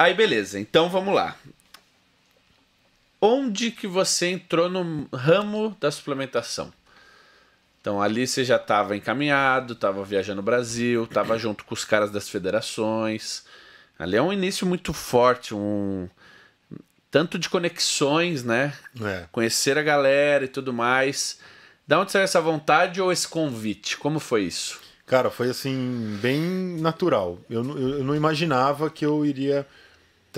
Aí beleza, então vamos lá. Onde que você entrou no ramo da suplementação? Então ali você já estava encaminhado, estava viajando o Brasil, estava junto com os caras das federações. Ali é um início muito forte, um tanto de conexões, né? É. Conhecer a galera e tudo mais. Da onde saiu essa vontade ou esse convite? Como foi isso? Cara, foi assim, bem natural. eu, eu não imaginava que eu iria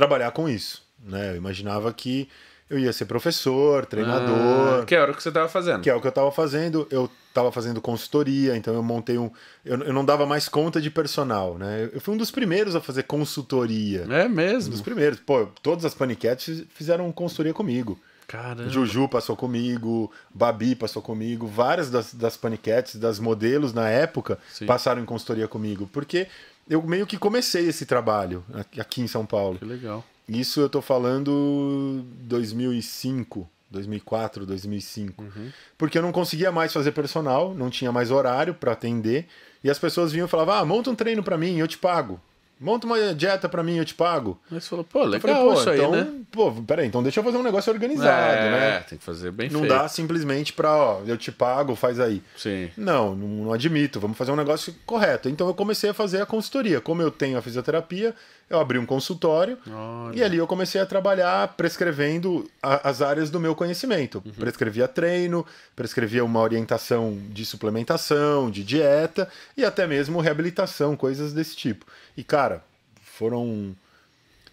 trabalhar com isso. Né? Eu imaginava que eu ia ser professor, treinador. Ah, que era o que você estava fazendo. Que é o que eu estava fazendo. Eu estava fazendo consultoria, então eu montei um. Eu, eu, não dava mais conta de personal, né? Eu fui um dos primeiros a fazer consultoria. É mesmo? Um dos primeiros. Pô, todas as paniquetes fizeram consultoria comigo. Caramba. Juju passou comigo, Babi passou comigo, várias das, das paniquetes, das modelos na época Sim. passaram em consultoria comigo. Porque eu meio que comecei esse trabalho aqui em São Paulo. Que legal. Isso eu tô falando 2005, 2004, 2005. Uhum. Porque eu não conseguia mais fazer personal, não tinha mais horário para atender. E as pessoas vinham e falavam: ah, monta um treino para mim, eu te pago. Monta uma dieta pra mim, eu te pago. Mas falou, pô, legal eu falei, pô, isso então, aí, né? Pô, peraí, então deixa eu fazer um negócio organizado, é, né? É, tem que fazer bem Não feito. dá simplesmente pra, ó, eu te pago, faz aí. Sim. Não, não, não admito, vamos fazer um negócio correto. Então eu comecei a fazer a consultoria. Como eu tenho a fisioterapia, eu abri um consultório Olha. e ali eu comecei a trabalhar prescrevendo a, as áreas do meu conhecimento. Uhum. Prescrevia treino, prescrevia uma orientação de suplementação, de dieta e até mesmo reabilitação, coisas desse tipo. E cara, foram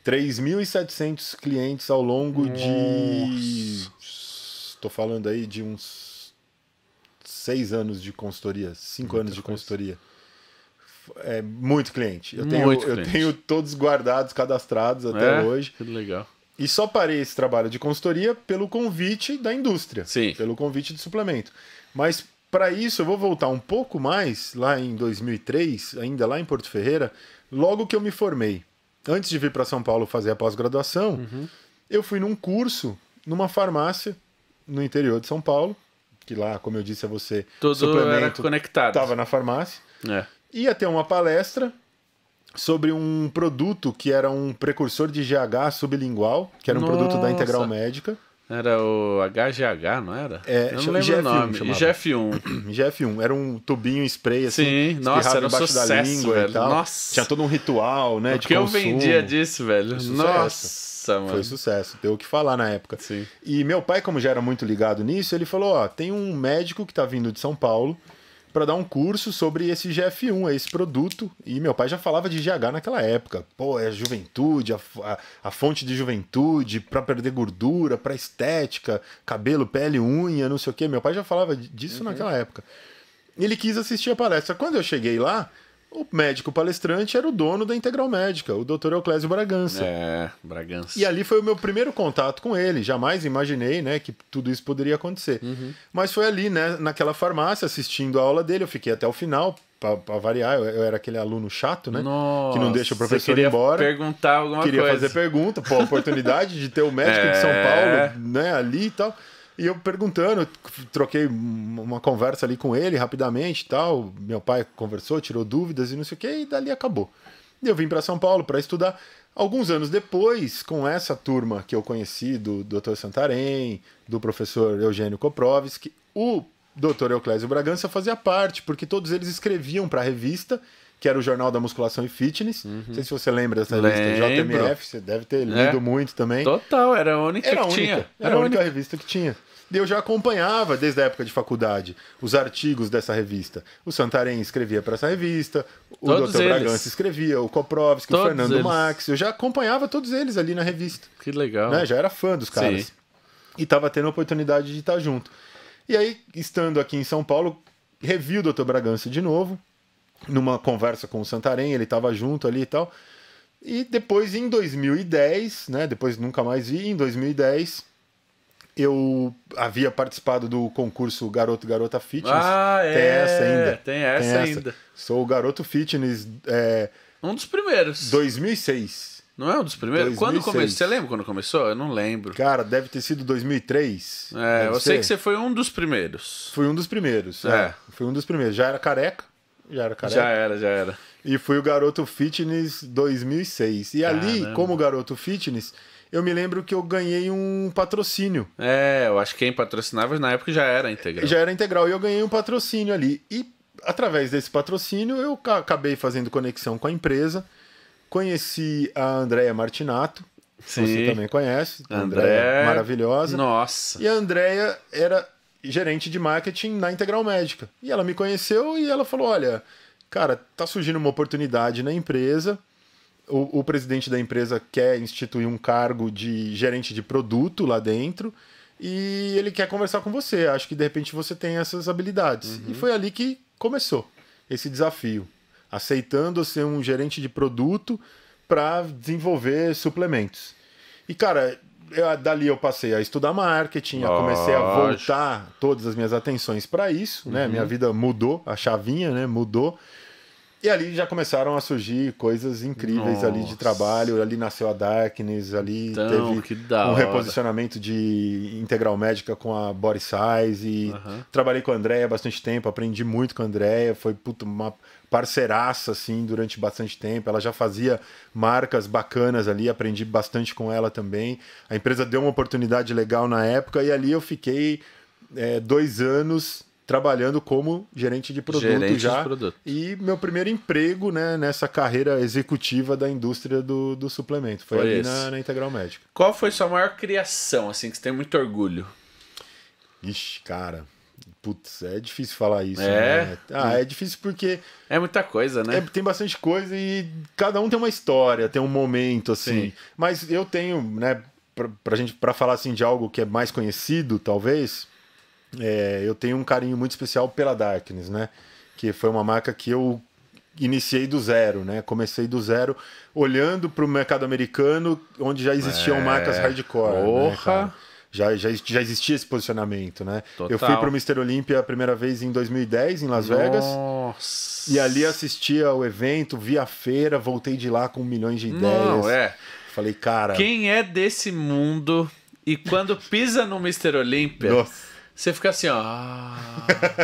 3.700 clientes ao longo Nossa. de. Estou falando aí de uns seis anos de consultoria, cinco Muita anos de coisa. consultoria. É, muito cliente. Eu, muito tenho, cliente. eu tenho todos guardados, cadastrados até é, hoje. Que legal. E só parei esse trabalho de consultoria pelo convite da indústria, Sim. pelo convite de suplemento. Mas para isso eu vou voltar um pouco mais lá em 2003, ainda lá em Porto Ferreira, logo que eu me formei. Antes de vir para São Paulo fazer a pós-graduação, uhum. eu fui num curso numa farmácia no interior de São Paulo, que lá, como eu disse a você, todo suplemento era conectado. Tava na farmácia. É ia ter uma palestra sobre um produto que era um precursor de GH sublingual, que era um Nossa. produto da Integral Médica. Era o HGH, não era? É, eu não lembro 1 o nome. Chamava. 1 IGF1. Era um tubinho spray, assim. Sim, nossa, era um sucesso, da língua velho. E tal. Nossa. Tinha todo um ritual, né? O que consumo. eu vendia disso, velho. Nossa, mano. Foi sucesso. Deu o que falar na época. Sim. E meu pai, como já era muito ligado nisso, ele falou, ó, tem um médico que tá vindo de São Paulo para dar um curso sobre esse GF1, é esse produto. E meu pai já falava de GH naquela época. Pô, é a juventude, a, a, a fonte de juventude, para perder gordura, para estética, cabelo, pele, unha, não sei o quê. Meu pai já falava disso uhum. naquela época. Ele quis assistir a palestra. Quando eu cheguei lá, o médico palestrante era o dono da Integral Médica, o Dr. Euclésio Bragança. É, Bragança. E ali foi o meu primeiro contato com ele. Jamais imaginei, né, que tudo isso poderia acontecer. Uhum. Mas foi ali, né, naquela farmácia, assistindo a aula dele. Eu fiquei até o final, para variar, eu, era aquele aluno chato, né? Nossa, que não deixa o professor ir embora. perguntar alguma queria coisa. Queria fazer pergunta, pô, a oportunidade de ter o médico é... de São é. Paulo, né, ali e tal. E eu perguntando, troquei uma conversa ali com ele rapidamente tal. Meu pai conversou, tirou dúvidas e não sei o que, e dali acabou. E eu vim para São Paulo para estudar. Alguns anos depois, com essa turma que eu conheci do Dr. Santarém, do professor Eugênio Koprovski, o Dr. Euclésio Bragança fazia parte, porque todos eles escreviam para a revista, que era o Jornal da Musculação e Fitness. Uhum. Não sei se você lembra dessa revista, JMF, você deve ter é. lido é. muito também. Total, era a única era que única, tinha. Era, era a única, única revista que tinha eu já acompanhava desde a época de faculdade os artigos dessa revista. O Santarém escrevia para essa revista, o todos Dr. Bragança escrevia, o Koprovski, todos o Fernando eles. Max. Eu já acompanhava todos eles ali na revista. Que legal. Né? Já era fã dos caras. Sim. E estava tendo a oportunidade de estar junto. E aí, estando aqui em São Paulo, revi o Dr. Bragança de novo, numa conversa com o Santarém, ele estava junto ali e tal. E depois, em 2010, né? Depois nunca mais vi, em 2010, eu havia participado do concurso Garoto Garota Fitness. Ah, é. Tem essa ainda. Tem essa, tem essa. ainda. Sou o Garoto Fitness. É, um dos primeiros. 2006. Não é um dos primeiros? 2006. Quando começou? Você lembra quando começou? Eu não lembro. Cara, deve ter sido 2003. É, eu ser. sei que você foi um dos primeiros. Fui um dos primeiros. É. é. Fui um dos primeiros. Já era careca já era careca. Já era, já era. E fui o Garoto Fitness 2006. E Caramba. ali, como Garoto Fitness, eu me lembro que eu ganhei um patrocínio. É, eu acho que quem patrocinava na época já era integral. Já era integral e eu ganhei um patrocínio ali. E através desse patrocínio eu acabei fazendo conexão com a empresa. Conheci a Andréia Martinato. Sim. Você também conhece. Andréia, maravilhosa. Nossa. E a Andréia era gerente de marketing na Integral Médica. E ela me conheceu e ela falou: olha, cara, tá surgindo uma oportunidade na empresa. O, o presidente da empresa quer instituir um cargo de gerente de produto lá dentro e ele quer conversar com você. Acho que de repente você tem essas habilidades. Uhum. E foi ali que começou esse desafio, aceitando ser um gerente de produto para desenvolver suplementos. E cara, eu, dali eu passei a estudar marketing, eu comecei a voltar todas as minhas atenções para isso, né? Uhum. Minha vida mudou, a chavinha, né? Mudou. E ali já começaram a surgir coisas incríveis Nossa. ali de trabalho. Ali nasceu a Darkness, ali então, teve um reposicionamento de integral médica com a Body Size. E uhum. trabalhei com a Andrea bastante tempo, aprendi muito com a Andrea. Foi puto, uma parceiraça assim durante bastante tempo. Ela já fazia marcas bacanas ali, aprendi bastante com ela também. A empresa deu uma oportunidade legal na época e ali eu fiquei é, dois anos trabalhando como gerente de produto gerente já. De produto. E meu primeiro emprego né, nessa carreira executiva da indústria do, do suplemento. Foi, foi ali na, na, Integral Médica. Qual foi sua maior criação, assim, que você tem muito orgulho? Ixi, cara. Putz, é difícil falar isso. É. Né? Ah, é difícil porque. É muita coisa, né? É, tem bastante coisa e cada um tem uma história, tem um momento, assim. Sim. Mas eu tenho, né, pra, pra gente, pra falar assim de algo que é mais conhecido, talvez, é, eu tenho um carinho muito especial pela Darkness, né? Que foi uma marca que eu iniciei do zero, né? Comecei do zero, olhando para o mercado americano, onde já existiam é... marcas hardcore. Né, Porra! Né, já, já, já existia esse posicionamento, né? Total. Eu fui para o Mister Olympia a primeira vez em 2010, em Las Nossa. Vegas. E ali assisti ao evento, vi a feira, voltei de lá com milhões de ideias. Não, é. Falei, cara. Quem é desse mundo e quando pisa no Mister Olympia? Nossa você fica assim, ó. Ah,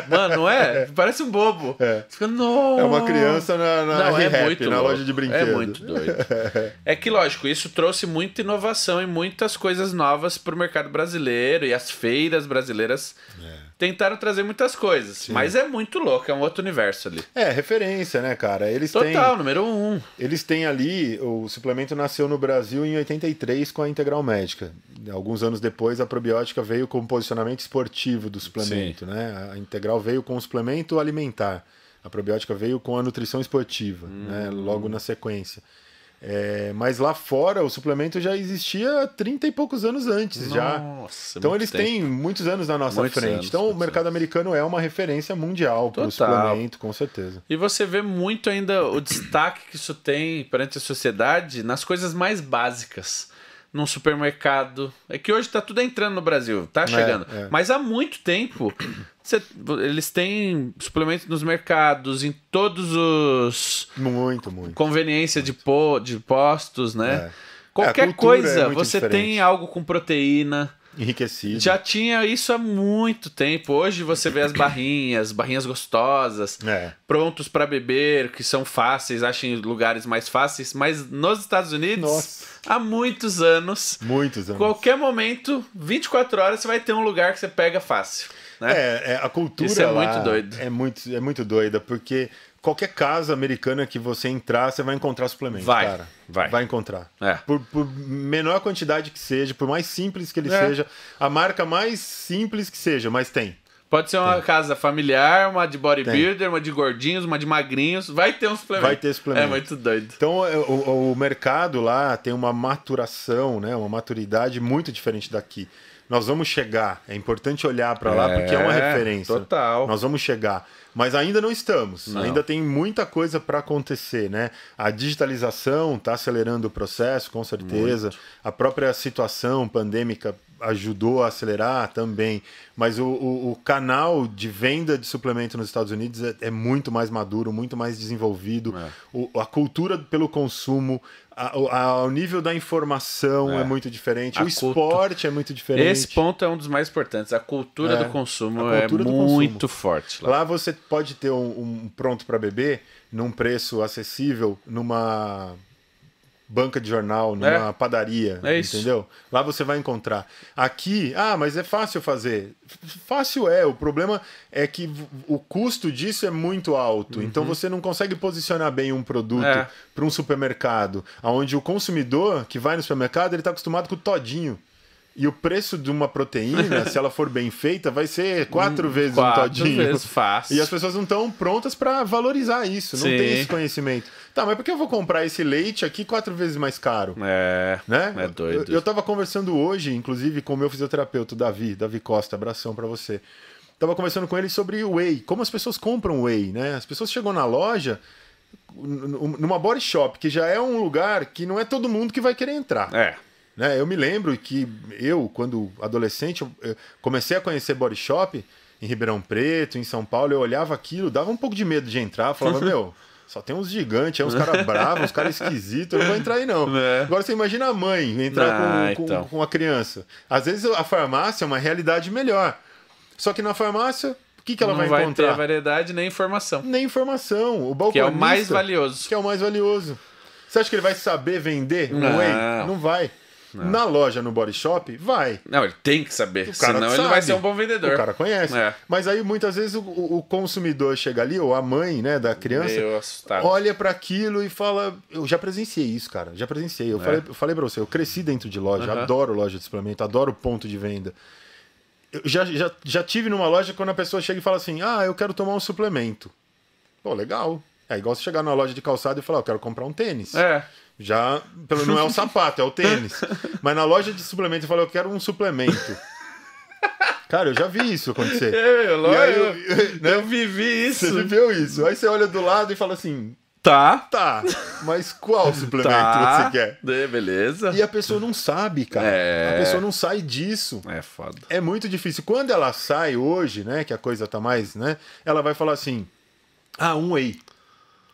mano, não é? Parece um bobo. É. Você fica, não. É uma criança na, na, não, é muito na loja de brinquedos. É muito doido. é que, lógico, isso trouxe muita inovação e muitas coisas novas pro mercado brasileiro e as feiras brasileiras. É tentaram trazer muitas coisas, Sim. mas é muito louco, é um outro universo ali. É, referência, né, cara? Eles Total, têm, número um. Eles têm ali, o suplemento nasceu no Brasil em 83 com a Integral Médica. Alguns anos depois, a probiótica veio com o posicionamento esportivo do suplemento, Sim. né? A Integral veio com o suplemento alimentar. A probiótica veio com a nutrição esportiva, hum. né? Logo na sequência. É, mas lá fora o suplemento já existia 30 e poucos anos antes nossa, já. Então eles tempo. têm muitos anos na nossa muitos frente. Anos, então o mercado anos. americano é uma referência mundial para o suplemento, com certeza. E você vê muito ainda o destaque que isso tem perante a sociedade nas coisas mais básicas num supermercado. É que hoje tá tudo entrando no Brasil, tá é, chegando. É, é. Mas há muito tempo você eles têm suplementos nos mercados, em todos os. Muito, muito. Conveniência muito. De, po, de postos, né? É. é Qualquer é coisa, você diferente. tem algo com proteína. Enriquecido. Já tinha isso há muito tempo. Hoje você vê as barrinhas, barrinhas gostosas, é. prontos para beber, que são fáceis, achem lugares mais fáceis. Mas nos Estados Unidos, Nossa. há muitos anos, muitos anos, qualquer momento, 24 horas, você vai ter um lugar que você pega fácil. Né? É, é, a cultura Isso é muito doido. É muito, é muito doida, porque qualquer casa americana que você entrar, você vai encontrar suplemento. Vai, cara. vai. Vai encontrar. É. Por, por, menor quantidade que seja, por mais simples que ele é. seja, a marca mais simples que seja, mas tem. Pode ser uma tem. casa familiar, uma de bodybuilder, uma de gordinhos, uma de magrinhos. Vai ter um suplemento. Vai ter suplemento. É muito doido. Então, é, o, o mercado lá tem uma maturação, né? uma maturidade muito diferente daqui. Nós vamos chegar. É importante olhar para lá é, porque é uma é, referência. Total. Nós vamos chegar. Mas ainda não estamos. Não. Ainda tem muita coisa para acontecer, né? A digitalização está acelerando o processo, com certeza. Muito. A própria situação pandêmica ajudou a acelerar também, mas o, o, o canal de venda de suplemento nos Estados Unidos é, é muito mais maduro, muito mais desenvolvido. É. O, a cultura pelo consumo, a, a, o nível da informação é, é muito diferente, a o esporte é muito diferente. Esse ponto é um dos mais importantes. A cultura é. do consumo cultura é do muito consumo. forte. Lá. lá. você pode ter um, um pronto para beber num preço acessível, numa banca de jornal, é. numa é. padaria, é entendeu? Lá você vai encontrar. Aqui, ah, mas é fácil fazer. Fácil é, o problema é que o custo disso é muito alto. Então uhum. Então você não consegue posicionar bem um produto é. para um supermercado, onde o consumidor que vai no supermercado, ele está acostumado com o todinho. E o preço de uma proteína, se ela for bem feita, vai ser quatro hum, um, vezes quatro um todinho. Quatro vezes fácil. E as pessoas não estão prontas para valorizar isso, não Sim. tem esse conhecimento. Tá, mas por que eu vou comprar esse leite aqui quatro vezes mais caro? É, né? é doido. Eu, eu tava conversando hoje, inclusive, com o meu fisioterapeuta, Davi, Davi Costa, abração para você. Tava conversando com ele sobre whey, como as pessoas compram whey, né? As pessoas chegam na loja numa body shop, que já é um lugar que não é todo mundo que vai querer entrar. É. Né? Eu me lembro que eu, quando adolescente, eu comecei a conhecer body shop em Ribeirão Preto, em São Paulo, eu olhava aquilo, dava um pouco de medo de entrar, falava, meu, só tem uns gigantes, é uns caras bravos, uns caras esquisitos, eu não vou entrar aí não. É. Agora você imagina a mãe entrar ah, com, então. com, a criança. Às vezes a farmácia é uma realidade melhor. Só que na farmácia, o que, que ela não vai, encontrar? Não vai ter variedade nem informação. Nem informação. O balcão. Que é o mais valioso. Que é o mais valioso. Você acha que ele vai saber vender um não. whey? Não vai. É. Na loja, no body shop, vai. Não, ele tem que saber, o cara senão sabe. ele vai ser um bom vendedor. O cara conhece. É. Mas aí muitas vezes o, o, consumidor chega ali, ou a mãe né, da criança, olha para aquilo e fala: Eu já presenciei isso, cara, já presenciei. Eu é. falei, falei para você, eu cresci dentro de loja, uhum. adoro loja de suplemento, adoro ponto de venda. Eu já, já, já tive numa loja quando a pessoa chega e fala assim: Ah, eu quero tomar um suplemento. Pô, legal. É igual você chegar na loja de calçado e falar, eu quero comprar um tênis. É. Já, pelo não é o sapato, é o tênis. Mas na loja de suplemento eu eu quero um suplemento. Cara, eu já vi isso acontecer. É, é, eu, eu, né? eu vivi isso. Você viveu isso. Aí você olha do lado e fala assim: Tá. Tá. Mas qual suplemento tá. você quer? É, beleza. E a pessoa não sabe, cara. É. A pessoa não sai disso. É foda. É muito difícil. Quando ela sai hoje, né, que a coisa tá mais, né, ela vai falar assim: "Ah, um whey".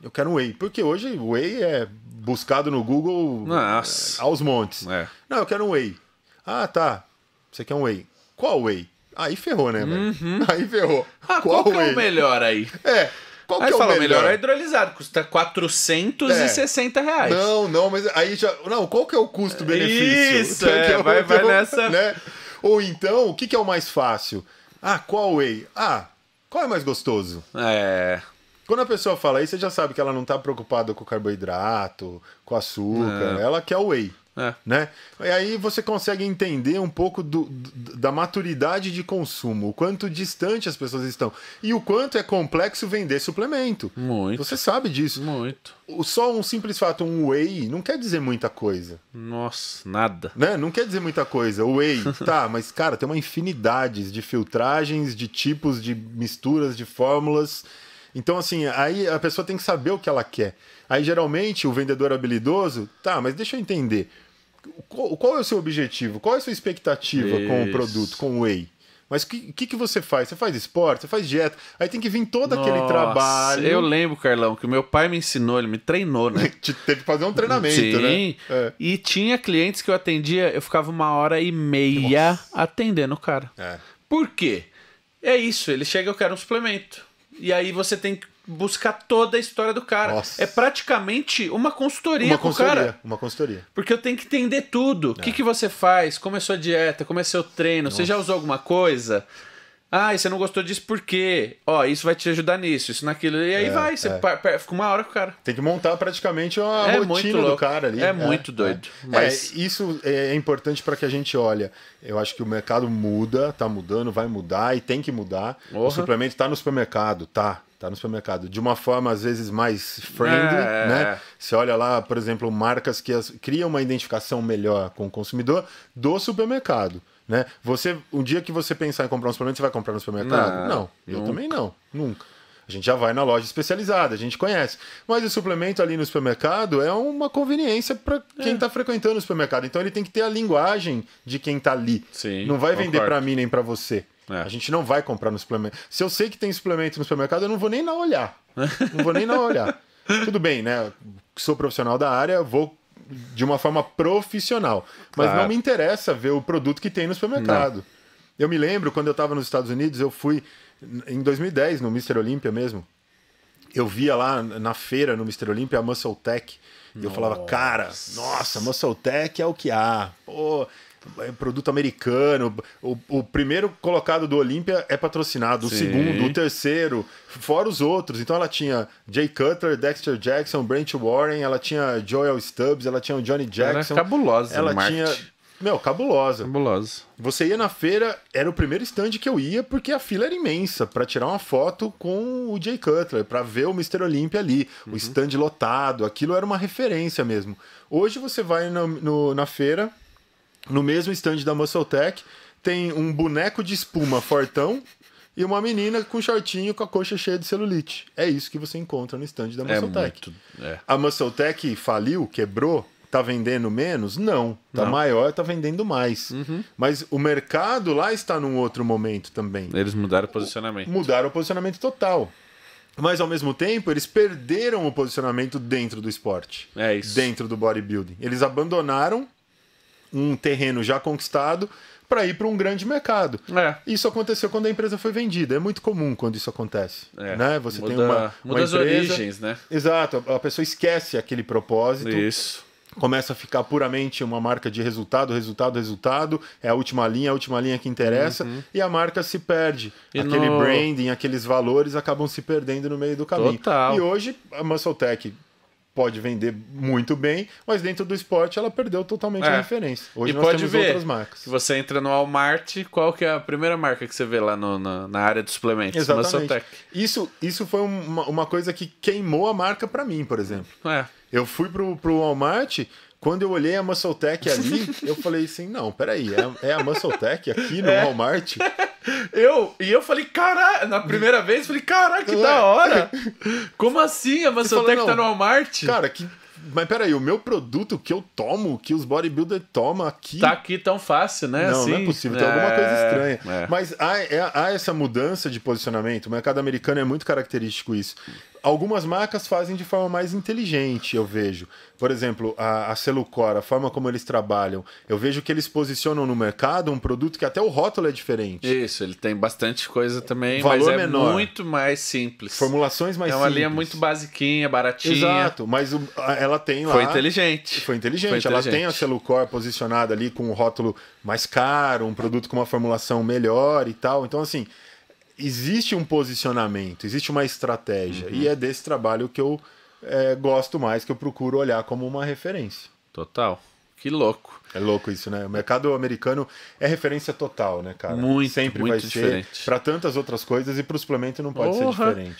Eu quero um whey. Porque hoje o whey é buscado no Google Nossa. É, aos montes. É. Não, eu quero um whey. Ah, tá. Você quer um whey. Qual whey? Aí ferrou, né, velho? Uhum. Aí ferrou. Ah, qual, qual é o melhor aí? É. Qual aí que é o melhor? melhor é hidrolisado, custa 460 é. reais. Não, não, mas aí já. Não, qual que é o custo-benefício? Isso, é, é, vai, vai nessa. Né? Ou então, o que, que é o mais fácil? Ah, qual whey? Ah, qual é mais gostoso? É. Quando a pessoa fala isso, você já sabe que ela não tá preocupada com carboidrato, com açúcar, é. ela quer o whey. É. Né? E aí você consegue entender um pouco do, do, da maturidade de consumo, o quanto distante as pessoas estão e o quanto é complexo vender suplemento. Muito. Você sabe disso. Muito. Só um simples fato, um whey, não quer dizer muita coisa. Nossa, nada. Né? Não quer dizer muita coisa. O whey, tá, mas cara, tem uma infinidade de filtragens, de tipos, de misturas, de fórmulas. Então, assim, aí a pessoa tem que saber o que ela quer. Aí, geralmente, o vendedor habilidoso, tá, mas deixa eu entender. Qual, qual é o seu objetivo? Qual é a sua expectativa Isso. com o produto, com o Whey? Mas o que, que, que, você faz? Você faz esporte? Você faz dieta? Aí tem que vir todo Nossa, aquele trabalho. Eu lembro, Carlão, que o meu pai me ensinou, ele me treinou, né? Teve que fazer um treinamento, Sim, né? É. E tinha clientes que eu atendia, eu ficava uma hora e meia Nossa. atendendo o cara. É. Por quê? É isso, ele chega, eu quero um suplemento. E aí você tem que buscar toda a história do cara. Nossa. É praticamente uma consultoria uma consultoria, cara. Uma consultoria. Porque eu tenho que entender tudo. O é. que, que você faz? Como é sua dieta? Como é seu treino? Nossa. Você já usou alguma coisa? Ah, e você não gostou disso por quê? Ó, isso vai te ajudar nisso, isso naquilo. E aí é, vai, você é. fica uma hora com o cara. Tem que montar praticamente uma é rotina do cara ali. É, é muito é. doido. É, Mas isso é importante para que a gente olha. Eu acho que o mercado muda, tá mudando, vai mudar e tem que mudar. Uhum. O suplemento tá no supermercado, tá tá no supermercado de uma forma às vezes mais friendly, é. né? Você olha lá, por exemplo, marcas que as, criam uma identificação melhor com o consumidor do supermercado. Né? Você, um dia que você pensar em comprar um suplemento, você vai comprar no supermercado? Não, não eu também não, nunca. A gente já vai na loja especializada, a gente conhece. Mas o suplemento ali no supermercado é uma conveniência para quem está é. Tá frequentando o supermercado. Então ele tem que ter a linguagem de quem está ali. Sim, não vai vender para mim nem para você. É. A gente não vai comprar no suplemento. Se eu sei que tem suplemento no supermercado, eu não vou nem na olhar. não vou nem na olhar. Tudo bem, né? Sou profissional da área, vou de uma forma profissional. Mas claro. não me interessa ver o produto que tem no supermercado. Não. Eu me lembro quando eu estava nos Estados Unidos, eu fui em 2010 no Mr. Olímpia mesmo. Eu via lá na feira no Mr. Olímpia a Muscle Tech. E eu falava, cara, nossa, Muscle Tech é o que há. Pô, é, produto americano. O, o primeiro colocado do Olímpia é patrocinado, o segundo, o terceiro, fora os outros. Então ela tinha Jay Cutler, Dexter Jackson, Brent Warren, ela tinha Joel Stubbs, ela tinha o Johnny é Jackson. Era cabulosa, Ela tinha. Meu, cabulosa. Cabulosa. Você ia na feira, era o primeiro stand que eu ia, porque a fila era imensa, para tirar uma foto com o Jay Cutler, para ver o Mr. Olympia ali, uhum. o stand lotado, aquilo era uma referência mesmo. Hoje você vai no, no na feira, no mesmo stand da MuscleTech tem um boneco de espuma fortão e uma menina com shortinho com a coxa cheia de celulite. É isso que você encontra no stand da é MuscleTech. é é. A MuscleTech faliu, quebrou, tá vendendo menos? Não. Tá Não. maior, tá vendendo mais. Uhum. Mas o mercado lá está num outro momento também. Eles mudaram o posicionamento. Mudaram o posicionamento total. Mas ao mesmo tempo, eles perderam o posicionamento dentro do esporte. É isso. Dentro do bodybuilding. Eles abandonaram um terreno já conquistado para ir para um grande mercado. É. Isso aconteceu quando a empresa foi vendida. É muito comum quando isso acontece. É. Né? Você muda, tem uma, muda uma as origens, né? Exato. A pessoa esquece aquele propósito. Isso. Começa a ficar puramente uma marca de resultado, resultado, resultado. É a última linha, a última linha que interessa. Uhum. E a marca se perde. E aquele no... branding, aqueles valores acabam se perdendo no meio do caminho. Total. E hoje a Muscle Tech pode vender muito bem, mas dentro do esporte ela perdeu totalmente é. a referência. Hoje e nós pode temos ver outras marcas. se você entra no Walmart, qual que é a primeira marca que você vê lá no, no, na área de suplementos? Exatamente. Isso, isso foi uma, uma, coisa que queimou a marca para mim, por exemplo. É. Eu fui pro, pro Walmart, quando eu olhei a Muscle Tech ali, eu falei assim, não, peraí, é, é a Muscle Tech aqui no é. Walmart? Eu, e eu falei, caralho, na primeira vez, falei, caralho, que da hora. Como assim a Mansotec tá no Walmart? Cara, que. Mas peraí, o meu produto que eu tomo, que os bodybuilder tomam aqui. Tá aqui tão fácil, né? Não, assim, não é possível, tem é... alguma coisa é, estranha. É. Mas há, é, há essa mudança de posicionamento, o mercado americano é muito característico isso algumas marcas fazem de forma mais inteligente, eu vejo. Por exemplo, a, a Celucor, a forma como eles trabalham. Eu vejo que eles posicionam no mercado um produto que até o rótulo é diferente. Isso, ele tem bastante coisa também, Valor mas é menor. muito mais simples. Formulações mais simples. É uma simples. linha muito basiquinha, baratinha. Exato, mas o, ela tem lá... Foi inteligente. Foi inteligente. Foi inteligente. Ela tem a Celucor posicionada ali com um rótulo mais caro, um produto com uma formulação melhor e tal. Então, assim existe um posicionamento, existe uma estratégia. Uhum. E é desse trabalho que eu é, gosto mais, que eu procuro olhar como uma referência. Total. Que louco. É louco isso, né? O mercado americano é referência total, né, cara? Muito, Sempre muito vai diferente. ser. Para tantas outras coisas e para o suplemento não pode Orra. ser diferente.